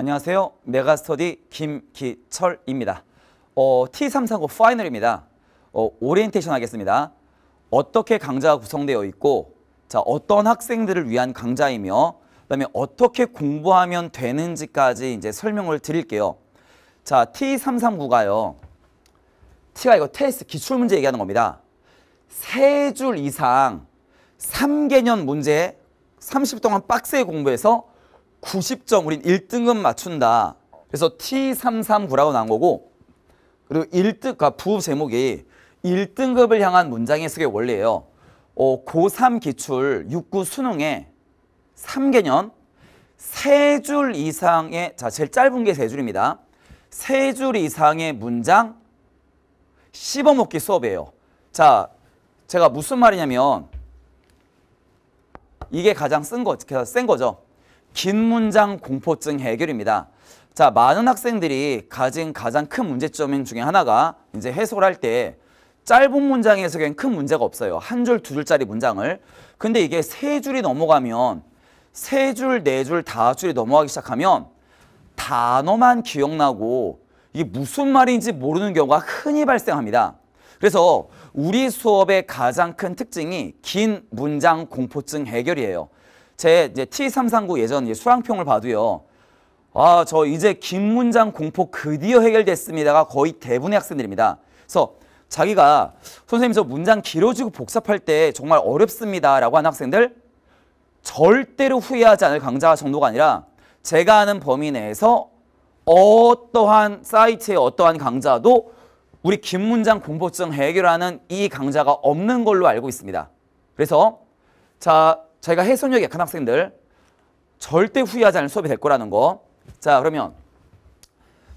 안녕하세요. 메가스터디 김기철입니다. 어, T349 파이널입니다. 어, 오리엔테이션 하겠습니다. 어떻게 강좌가 구성되어 있고 자 어떤 학생들을 위한 강좌이며 그다음에 어떻게 공부하면 되는지까지 이제 설명을 드릴게요. 자 T339가요. T가 이거 테스트 기출문제 얘기하는 겁니다. 세 줄 이상 3개년 문제 3 0 동안 빡세게 공부해서 90점 우린 1등급 맞춘다. 그래서 T339라고 나온 거고 그리고 1등 그러니까 부 제목이 1등급을 향한 문장 해석의 원래예요 어, 고3 기출 6구 수능에 3개년 3줄 이상의 자 제일 짧은 게3 줄입니다. 3줄 이상의 문장 씹어먹기 수업이에요. 자 제가 무슨 말이냐면 이게 가장 쓴 거, 센 거죠. 긴 문장 공포증 해결입니다. 자, 많은 학생들이 가진 가장 큰 문제점 중에 하나가 이제 해설할 때 짧은 문장에서 그냥 큰 문제가 없어요. 한 줄, 두 줄짜리 문장을. 근데 이게 세 줄이 넘어가면 세 줄, 네 줄, 다섯 줄이 넘어가기 시작하면 단어만 기억나고 이게 무슨 말인지 모르는 경우가 흔히 발생합니다. 그래서 우리 수업의 가장 큰 특징이 긴 문장 공포증 해결이에요. 제 이제 T339 예전 수강평을 봐도요. 아, 저 이제 긴 문장 공포 드디어 해결됐습니다가 거의 대부분의 학생들입니다. 그래서 자기가 선생님 저 문장 길어지고 복잡할 때 정말 어렵습니다라고 하는 학생들 절대로 후회하지 않을 강좌 정도가 아니라 제가 아는 범위 내에서 어떠한 사이트의 어떠한 강좌도 우리 긴 문장 공포증 해결하는 이 강좌가 없는 걸로 알고 있습니다. 그래서 자 저희가 해석력이 약한 학생들 절대 후회하지 않을 수업이 될 거라는 거. 자, 그러면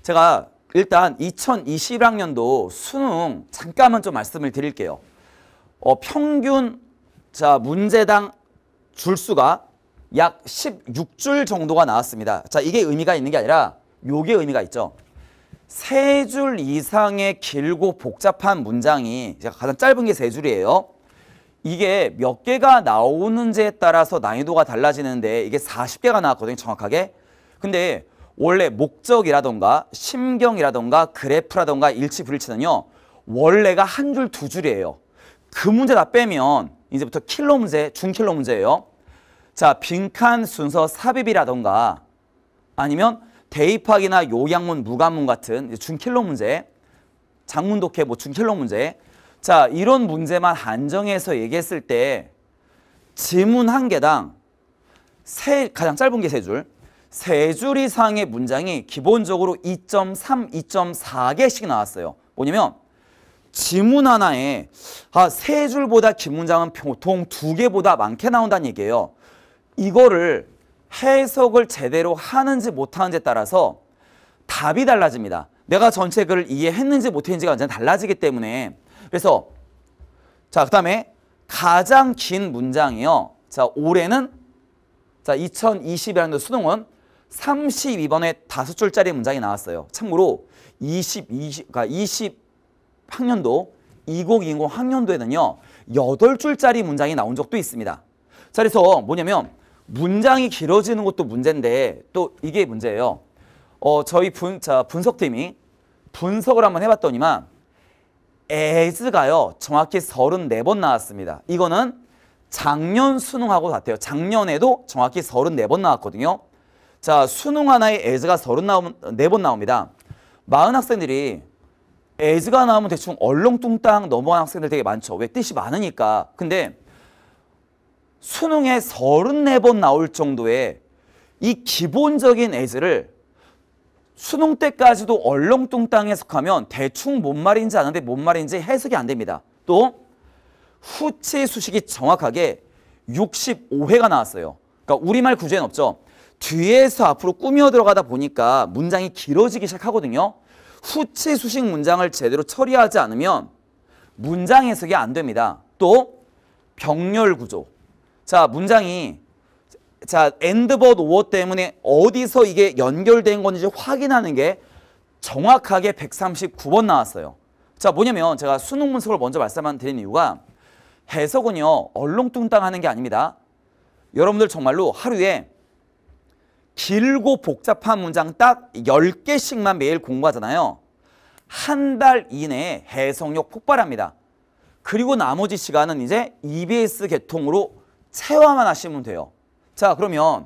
제가 일단 2021학년도 수능 잠깐만 좀 말씀을 드릴게요. 어, 평균 자 문제당 줄수가 약 16줄 정도가 나왔습니다. 자, 이게 의미가 있는 게 아니라 요게 의미가 있죠. 3줄 이상의 길고 복잡한 문장이 가장 짧은 게3 줄이에요. 이게 몇 개가 나오는지에 따라서 난이도가 달라지는데 이게 40개가 나왔거든요, 정확하게. 근데 원래 목적이라던가 심경이라던가 그래프라던가 일치 불일치는요. 원래가 한 줄, 두 줄이에요. 그 문제 다 빼면 이제부터 킬러 문제, 중킬러 문제예요. 자, 빈칸 순서 삽입이라던가 아니면 대입학이나 요양문, 무관문 같은 중킬러 문제, 장문 독해 뭐 중킬러 문제 자, 이런 문제만 한정해서 얘기했을 때 지문 한 개당 세, 가장 짧은 게 세 줄. 세 줄 이상의 문장이 기본적으로 2.3, 2.4개씩 나왔어요. 뭐냐면 지문 하나에 아, 세 줄보다 긴 문장은 보통 두 개보다 많게 나온다는 얘기예요. 이거를 해석을 제대로 하는지 못하는지에 따라서 답이 달라집니다. 내가 전체 글을 이해했는지 못했는지가 완전 히 달라지기 때문에 그래서 자, 그다음에 가장 긴 문장이요. 자, 올해는 자, 2020이라는 수능은 32번에 다섯 줄짜리 문장이 나왔어요. 참고로 20, 20, 그러니까 20 학년도 2020 학년도에는요. 여덟 줄짜리 문장이 나온 적도 있습니다. 자, 그래서 뭐냐면 문장이 길어지는 것도 문제인데 또 이게 문제예요. 어, 저희 분, 자, 분석팀이 분석을 한번 해봤더니만 에즈가요 정확히 34번 나왔습니다. 이거는 작년 수능하고 같아요. 작년에도 정확히 34번 나왔거든요. 자 수능 하나에 에즈가 34번 나옵니다. 많은 학생들이 에즈가 나오면 대충 얼렁뚱땅 넘어간 학생들 되게 많죠. 왜 뜻이 많으니까. 근데 수능에 34번 나올 정도의 이 기본적인 에즈를 수능 때까지도 얼렁뚱땅 해석하면 대충 뭔 말인지 아는데 뭔 말인지 해석이 안 됩니다. 또 후치 수식이 정확하게 65회가 나왔어요. 그러니까 우리말 구제는 없죠. 뒤에서 앞으로 꾸며 들어가다 보니까 문장이 길어지기 시작하거든요. 후치 수식 문장을 제대로 처리하지 않으면 문장 해석이 안 됩니다. 또 병렬 구조. 자, 문장이 자, a 드버드워 때문에 어디서 이게 연결된 건지 확인하는 게 정확하게 139번 나왔어요. 자, 뭐냐면 제가 수능 문석을 먼저 말씀만 드린 이유가 해석은요. 얼렁뚱땅 하는 게 아닙니다. 여러분들 정말로 하루에 길고 복잡한 문장 딱 10개씩만 매일 공부하잖아요. 한 달 이내에 해석력 폭발합니다. 그리고 나머지 시간은 이제 EBS 개통으로 체화만 하시면 돼요. 자 그러면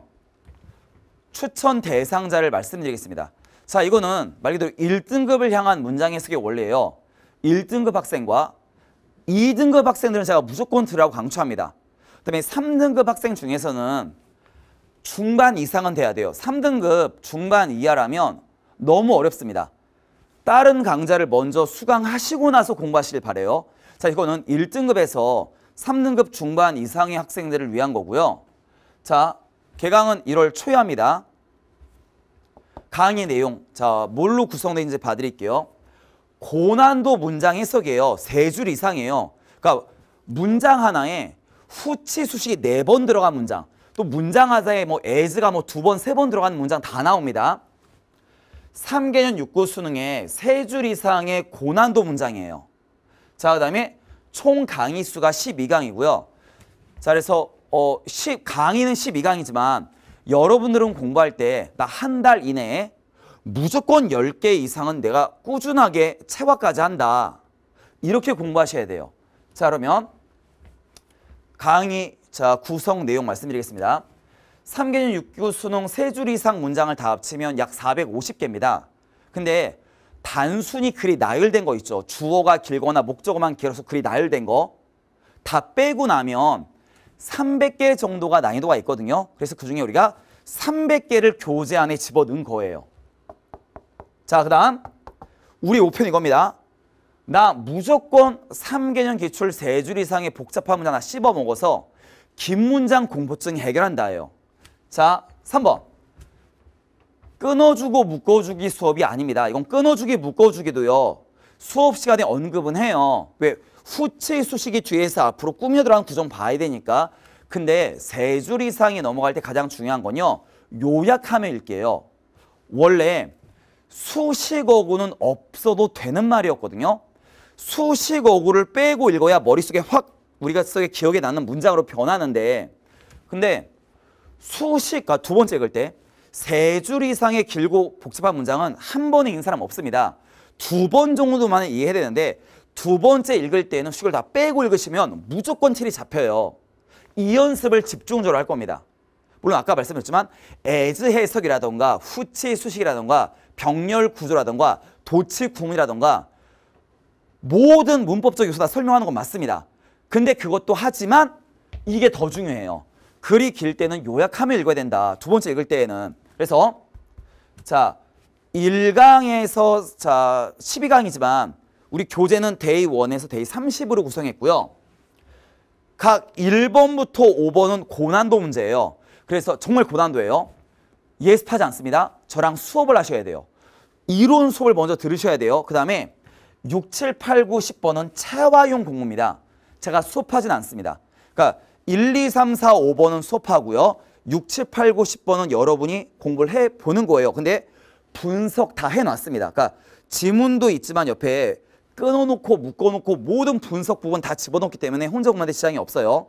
추천 대상자를 말씀드리겠습니다. 자 이거는 말 그대로 1등급을 향한 문장 해석의 원리예요. 1등급 학생과 2등급 학생들은 제가 무조건 들으라고 강추합니다. 그 다음에 3등급 학생 중에서는 중반 이상은 돼야 돼요. 3등급 중반 이하라면 너무 어렵습니다. 다른 강좌를 먼저 수강하시고 나서 공부하시길 바래요. 자 이거는 1등급에서 3등급 중반 이상의 학생들을 위한 거고요. 자, 개강은 1월 초에 합니다. 강의 내용, 자, 뭘로 구성되는지 봐드릴게요. 고난도 문장 해석이에요. 세 줄 이상이에요. 그러니까 문장 하나에 후치 수식이 네 번 들어간 문장, 또 문장 하나에 뭐 as가 뭐 두 번, 세 번 들어간 문장 다 나옵니다. 3개년 6구 수능에 세 줄 이상의 고난도 문장이에요. 자, 그 다음에 총 강의 수가 12강이고요. 자, 그래서 어, 10, 강의는 12강이지만 여러분들은 공부할 때 나 한 달 이내에 무조건 10개 이상은 내가 꾸준하게 체화까지 한다. 이렇게 공부하셔야 돼요. 자 그러면 강의 자 구성 내용 말씀드리겠습니다. 3개년 6교 수능 3줄 이상 문장을 다 합치면 약 450개입니다. 근데 단순히 글이 나열된 거 있죠. 주어가 길거나 목적어만 길어서 글이 나열된 거. 다 빼고 나면 300개 정도가 난이도가 있거든요. 그래서 그중에 우리가 300개를 교재 안에 집어넣은 거예요. 자, 그 다음 우리 5편 이겁니다. 나 무조건 3개년 기출 3줄 이상의 복잡한 문장 하나 씹어 먹어서 긴 문장 공포증 해결한다예요. 자, 3번. 끊어주고 묶어주기 수업이 아닙니다. 이건 끊어주기 묶어주기도요. 수업 시간에 언급은 해요. 왜? 후치 수식이 뒤에서 앞으로 꾸며 들어간 구성 봐야 되니까 근데 세 줄 이상이 넘어갈 때 가장 중요한 건요. 요약하며 읽게요. 원래 수식어구는 없어도 되는 말이었거든요. 수식어구를 빼고 읽어야 머릿속에 확 우리가 속에 기억에 남는 문장으로 변하는데 근데 수식, 과두 아, 번째 읽을 때 세 줄 이상의 길고 복잡한 문장은 한 번에 읽는 사람 없습니다. 두 번 정도만 이해해야 되는데 두 번째 읽을 때에는 숙을 다 빼고 읽으시면 무조건 틀이 잡혀요. 이 연습을 집중적으로 할 겁니다. 물론 아까 말씀드렸지만 에즈 해석이라던가 후치 수식이라던가 병렬 구조라던가 도치 구문이라던가 모든 문법적 요소 다 설명하는 건 맞습니다. 근데 그것도 하지만 이게 더 중요해요. 글이 길 때는 요약하면 읽어야 된다. 두 번째 읽을 때에는. 그래서 자 1강에서 자 12강이지만 우리 교재는 데이 1에서 데이 30으로 구성했고요. 각 1번부터 5번은 고난도 문제예요. 그래서 정말 고난도예요. 예습하지 않습니다. 저랑 수업을 하셔야 돼요. 이론 수업을 먼저 들으셔야 돼요. 그 다음에 6, 7, 8, 9, 10번은 차화용 공부입니다. 제가 수업하진 않습니다. 그러니까 1, 2, 3, 4, 5번은 수업하고요. 6, 7, 8, 9, 10번은 여러분이 공부를 해보는 거예요. 근데 분석 다 해놨습니다. 그러니까 지문도 있지만 옆에 끊어놓고 묶어놓고 모든 분석 부분 다 집어넣기 때문에 혼자만의 시장이 없어요.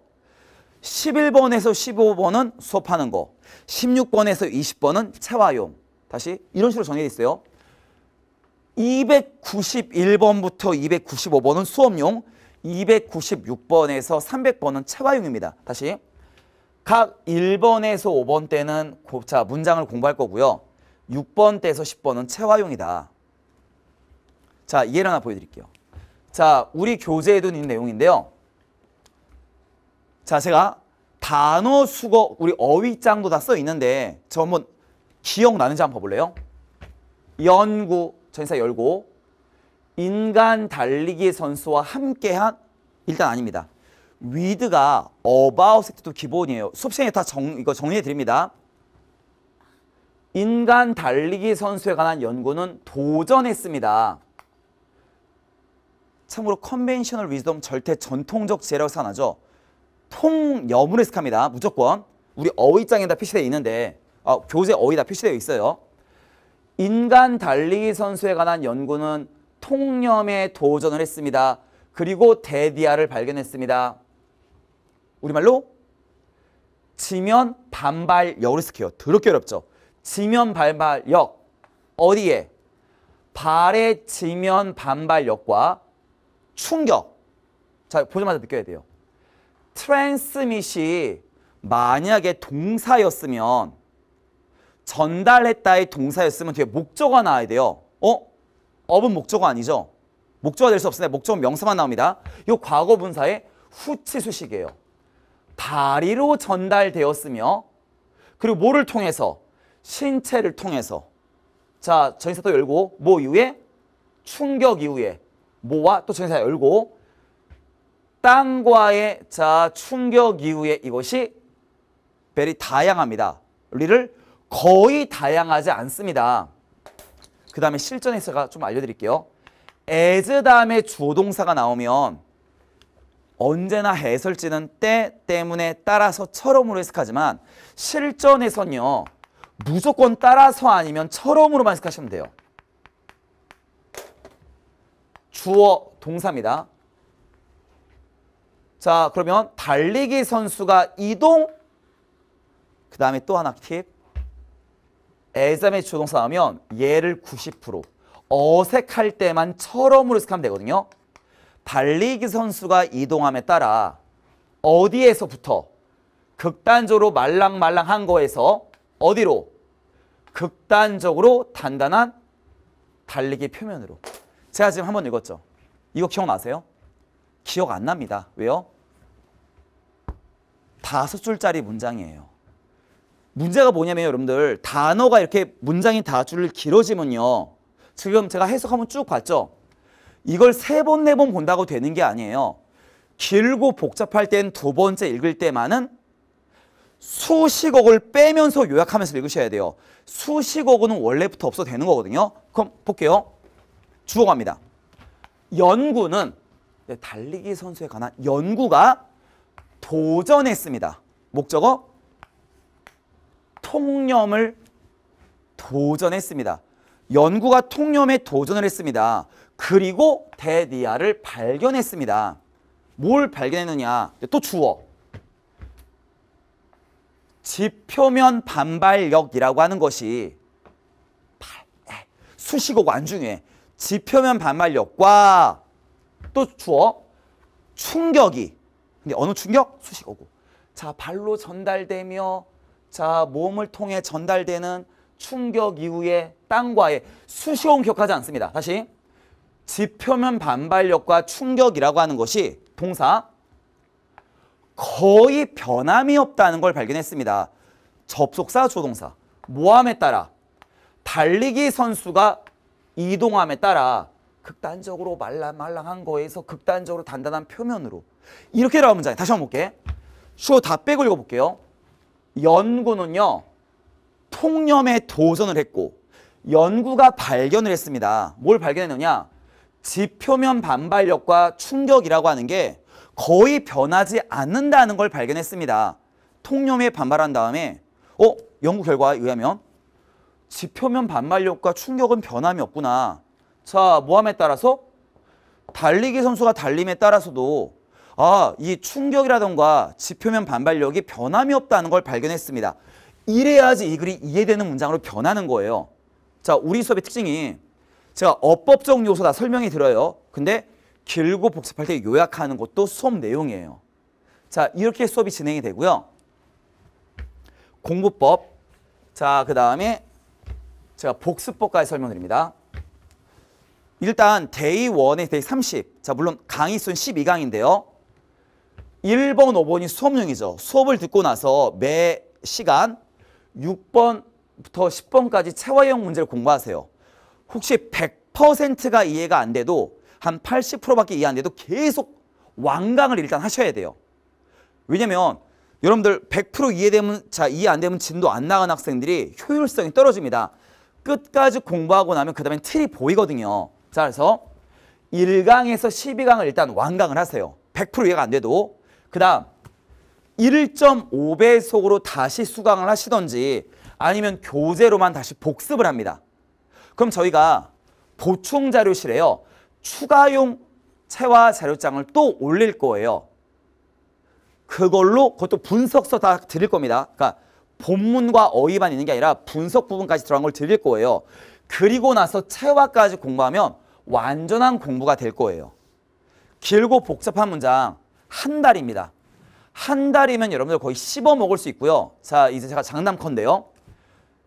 11번에서 15번은 수업하는 거, 16번에서 20번은 채화용. 다시 이런 식으로 정해져 있어요. 291번부터 295번은 수업용, 296번에서 300번은 채화용입니다. 다시 각 1번에서 5번 때는 자 문장을 공부할 거고요. 6번 때에서 10번은 채화용이다. 자, 예를 하나 보여드릴게요. 자, 우리 교재에도 내용인데요. 자, 제가 단어 수거, 우리 어휘장도 다 써 있는데 저 한번 기억나는지 한번 봐볼래요? 연구, 전사 열고 인간 달리기 선수와 함께한 일단 아닙니다. 위드가 어바웃 세트도 기본이에요. 수업시간에 다 정, 이거 정리해 드립니다. 인간 달리기 선수에 관한 연구는 도전했습니다. 참고로 컨벤셔널 위즈덤 절대 전통적 재료 산화죠. 통여문에 속합니다. 무조건. 우리 어휘장에 다 표시되어 있는데 아, 교재 어휘 다 표시되어 있어요. 인간 달리기 선수에 관한 연구는 통념에 도전을 했습니다. 그리고 데디아를 발견했습니다. 우리말로 지면 반발역을 스퀘어. 더럽게 어렵죠. 지면 반발역. 어디에? 발의 지면 반발력과 충격. 자, 보자마자 느껴야 돼요. 트랜스밋이 만약에 동사였으면 전달했다의 동사였으면 뒤에 목적어가 나와야 돼요. 어? 업은 목적어 아니죠? 목적어 될수 없으니 목적은 명사만 나옵니다. 이 과거 분사의 후치수식이에요. 다리로 전달되었으며 그리고 뭐를 통해서? 신체를 통해서 자 전사도 열고 뭐 이후에? 충격 이후에 모와 또 정의사 열고 땅과의 자 충격 이후에 이것이 벨이 다양합니다. 리를 거의 다양하지 않습니다. 그 다음에 실전에 제가 좀 알려드릴게요. as 다음에 주동사가 나오면 언제나 해설지는 때, 때문에, 따라서, 처럼으로 해석하지만 실전에선요. 무조건 따라서 아니면 처럼으로만 해석하시면 돼요. 주어 동사입니다. 자 그러면 달리기 선수가 이동 그 다음에 또 하나 팁 애자매 주동사 나오면 얘를 90% 어색할 때만 처럼으로 해면 되거든요. 달리기 선수가 이동함에 따라 어디에서부터 극단적으로 말랑말랑한 거에서 어디로 극단적으로 단단한 달리기 표면으로 제가 지금 한 번 읽었죠. 이거 기억나세요? 기억 안 납니다. 왜요? 다섯 줄짜리 문장이에요. 문제가 뭐냐면 여러분들 단어가 이렇게 문장이 다 줄 길어지면요. 지금 제가 해석 한번 쭉 봤죠. 이걸 세 번, 네 번 본다고 되는 게 아니에요. 길고 복잡할 땐 두 번째 읽을 때만은 수식어를 빼면서 요약하면서 읽으셔야 돼요. 수식어는 원래부터 없어 되는 거거든요. 그럼 볼게요. 주어갑니다. 연구는 네, 달리기 선수에 관한 연구가 도전했습니다. 목적어 통념을 도전했습니다. 연구가 통념에 도전을 했습니다. 그리고 데디아를 발견했습니다. 뭘 발견했느냐? 또 주어. 지표면 반발력이라고 하는 것이 수식어가 안 중요해. 지표면 반발력과 또 주어 충격이 근데 어느 충격? 수식어고 자 발로 전달되며 자 몸을 통해 전달되는 충격 이후에 땅과의 수시온는 기억하지 않습니다. 다시 지표면 반발력과 충격이라고 하는 것이 동사 거의 변함이 없다는 걸 발견했습니다. 접속사 조동사 모함에 따라 달리기 선수가 이동함에 따라 극단적으로 말랑말랑한 거에서 극단적으로 단단한 표면으로 이렇게 나온 문장 다시 한번 볼게 주어 다 빼고 읽어볼게요 연구는요 통념에 도전을 했고 연구가 발견을 했습니다 뭘 발견했느냐 지표면 반발력과 충격이라고 하는 게 거의 변하지 않는다는 걸 발견했습니다 통념에 반발한 다음에 어 연구 결과에 의하면 지표면 반발력과 충격은 변함이 없구나. 자, 모함에 따라서 달리기 선수가 달림에 따라서도 아, 이 충격이라던가 지표면 반발력이 변함이 없다는 걸 발견했습니다. 이래야지 이 글이 이해되는 문장으로 변하는 거예요. 자, 우리 수업의 특징이 제가 어법적 요소 다 설명이 들어요. 근데 길고 복잡할 때 요약하는 것도 수업 내용이에요. 자, 이렇게 수업이 진행이 되고요. 공부법, 자, 그 다음에 제가 복습법까지 설명드립니다. 일단 데이 1에 데이 30. 자, 물론 강의 수는 12강인데요. 1번, 5번이 수업용이죠. 수업을 듣고 나서 매 시간 6번부터 10번까지 체화형 문제를 공부하세요. 혹시 100%가 이해가 안 돼도 한 80%밖에 이해 안 돼도 계속 완강을 일단 하셔야 돼요. 왜냐면 여러분들 100% 이해되면 자 이해 안 되면 진도 안 나간 학생들이 효율성이 떨어집니다. 끝까지 공부하고 나면 그 다음에 틀이 보이거든요. 자, 그래서 1강에서 12강을 일단 완강을 하세요. 100% 이해가 안 돼도. 그 다음 1.5배속으로 다시 수강을 하시던지 아니면 교재로만 다시 복습을 합니다. 그럼 저희가 보충 자료실에요. 추가용 채화 자료장을 또 올릴 거예요. 그걸로 그것도 분석서 다 드릴 겁니다. 그러니까 본문과 어휘만 있는 게 아니라 분석 부분까지 들어간 걸 드릴 거예요. 그리고 나서 체화까지 공부하면 완전한 공부가 될 거예요. 길고 복잡한 문장 한 달입니다. 한 달이면 여러분들 거의 씹어 먹을 수 있고요. 자, 이제 제가 장담컨대요.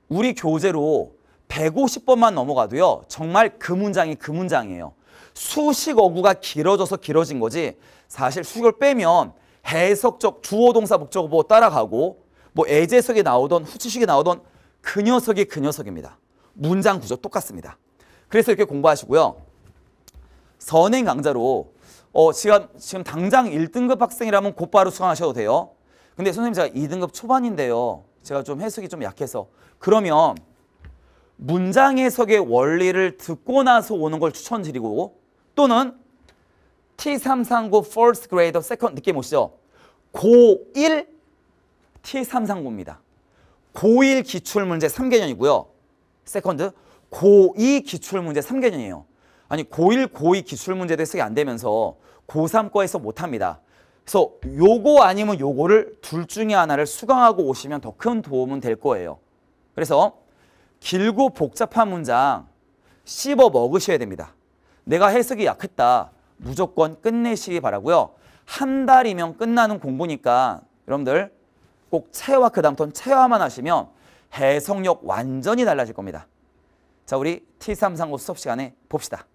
우리 교재로 150번만 넘어가도요. 정말 그 문장이 그 문장이에요. 수식 어구가 길어져서 길어진 거지 사실 수식을 빼면 해석적 주어동사 목적어 보고 따라가고 뭐 애제석에 나오던 후치식에 나오던 그 녀석이 그 녀석입니다. 문장 구조 똑같습니다. 그래서 이렇게 공부하시고요. 선행 강좌로 어, 지금, 지금 당장 1등급 학생이라면 곧바로 수강하셔도 돼요. 근데 선생님 제가 2등급 초반인데요. 제가 좀 해석이 좀 약해서. 그러면 문장 해석의 원리를 듣고 나서 오는 걸 추천드리고 또는 T339 first g r a d e second 느낌 오시죠? 고1 T339입니다. 고1 기출문제 3개년이고요. 세컨드 고2 기출문제 3개년이에요. 아니 고1, 고2 기출문제 도해석이안 되면서 고3과에서 못합니다. 그래서 요거 아니면 요거를 둘 중에 하나를 수강하고 오시면 더 큰 도움은 될 거예요. 그래서 길고 복잡한 문장 씹어 먹으셔야 됩니다. 내가 해석이 약했다. 무조건 끝내시기 바라고요. 한 달이면 끝나는 공부니까 여러분들 꼭 체와 그 다음 톤 체화만 하시면 해석력 완전히 달라질 겁니다. 자, 우리 T335 수업 시간에 봅시다.